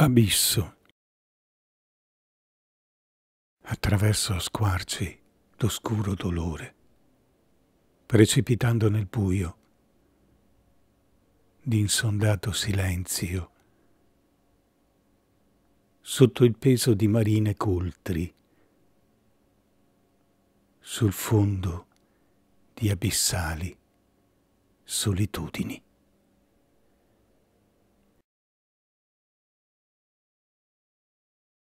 abisso. Attraverso squarci d'oscuro dolore, precipitando nel buio, d'insondato silenzio, sotto il peso di marine coltri, sul fondo di abissali solitudini.